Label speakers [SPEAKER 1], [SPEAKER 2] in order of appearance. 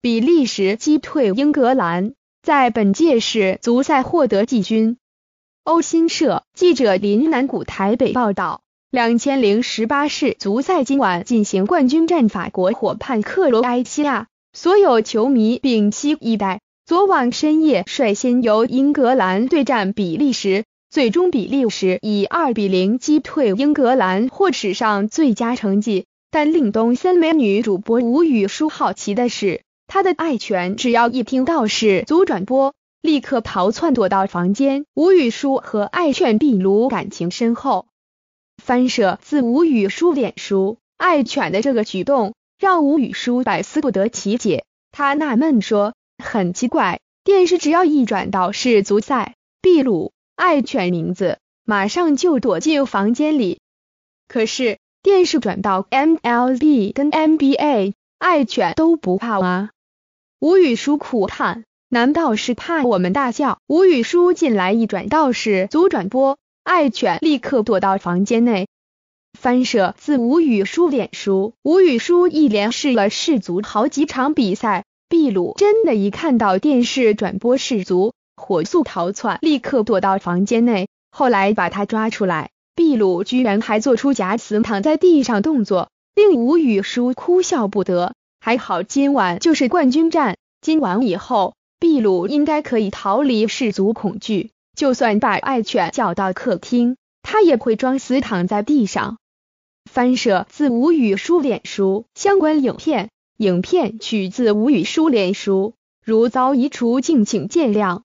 [SPEAKER 1] 比利时击退英格兰，在本届世足赛获得季军。欧新社记者林南谷台北报道：两千零十八世足赛今晚进行冠军战，法国伙伴克罗埃西亚，所有球迷屏息以待。昨晚深夜率先由英格兰对战比利时，最终比利时以二比零击退英格兰，获史上最佳成绩。但令东森美女主播吴雨舒好奇的是。他的爱犬只要一听到是足转播，立刻逃窜躲到房间。吴宇舒和爱犬壁炉感情深厚，翻摄自吴宇舒脸书。爱犬的这个举动让吴宇舒百思不得其解，他纳闷说：“很奇怪，电视只要一转到世足赛，秘鲁爱犬名字马上就躲进房间里。可是电视转到 m L B 跟 N B A，爱犬都不怕啊。”吴雨书苦叹：“难道是怕我们大笑？”吴雨书进来一转，道士足转播，爱犬立刻躲到房间内。翻舍自吴雨书脸书，吴雨书一连试了氏族好几场比赛。秘鲁真的一看到电视转播氏族，火速逃窜，立刻躲到房间内。后来把他抓出来，秘鲁居然还做出假死躺在地上动作，令吴雨书哭笑不得。还好今晚就是冠军战，今晚以后，秘鲁应该可以逃离氏族恐惧。就算把爱犬叫到客厅，它也会装死躺在地上。翻摄自无语书脸书相关影片，影片取自无语书脸书，如遭移除，敬请见谅。